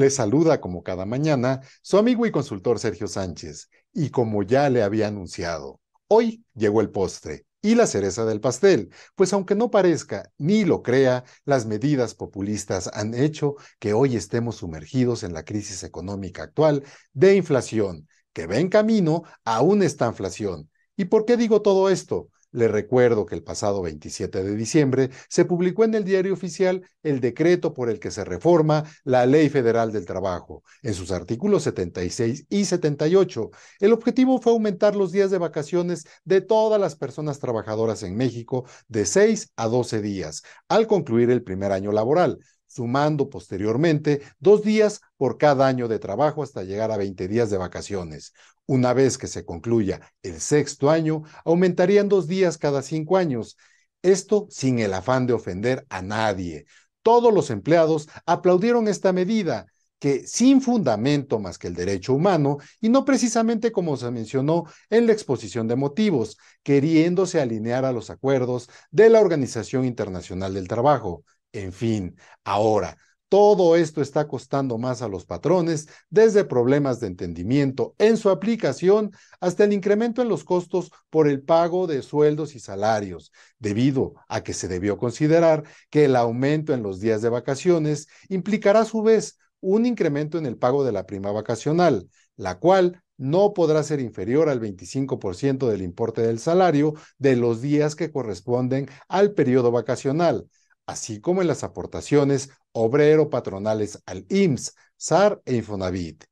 Le saluda como cada mañana su amigo y consultor Sergio Sánchez. Y como ya le había anunciado, hoy llegó el postre y la cereza del pastel, pues aunque no parezca ni lo crea, las medidas populistas han hecho que hoy estemos sumergidos en la crisis económica actual de inflación, que ve en camino a una estanflación. ¿Y por qué digo todo esto? Le recuerdo que el pasado 27 de diciembre se publicó en el diario oficial el decreto por el que se reforma la Ley Federal del Trabajo, en sus artículos 76 y 78. El objetivo fue aumentar los días de vacaciones de todas las personas trabajadoras en México de 6 a 12 días, al concluir el primer año laboral sumando posteriormente dos días por cada año de trabajo hasta llegar a 20 días de vacaciones. Una vez que se concluya el sexto año, aumentarían dos días cada cinco años. Esto sin el afán de ofender a nadie. Todos los empleados aplaudieron esta medida, que sin fundamento más que el derecho humano, y no precisamente como se mencionó en la exposición de motivos, queriéndose alinear a los acuerdos de la Organización Internacional del Trabajo, en fin, ahora, todo esto está costando más a los patrones, desde problemas de entendimiento en su aplicación hasta el incremento en los costos por el pago de sueldos y salarios, debido a que se debió considerar que el aumento en los días de vacaciones implicará a su vez un incremento en el pago de la prima vacacional, la cual no podrá ser inferior al 25% del importe del salario de los días que corresponden al periodo vacacional, así como en las aportaciones obrero-patronales al IMSS, SAR e Infonavit,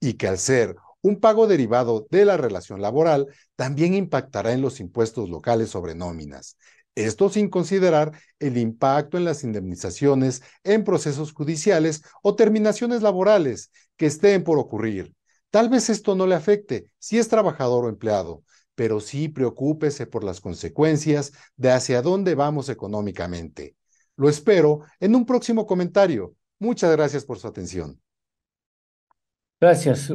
y que al ser un pago derivado de la relación laboral también impactará en los impuestos locales sobre nóminas. Esto sin considerar el impacto en las indemnizaciones en procesos judiciales o terminaciones laborales que estén por ocurrir. Tal vez esto no le afecte si es trabajador o empleado, pero sí preocúpese por las consecuencias de hacia dónde vamos económicamente. Lo espero en un próximo comentario. Muchas gracias por su atención. Gracias.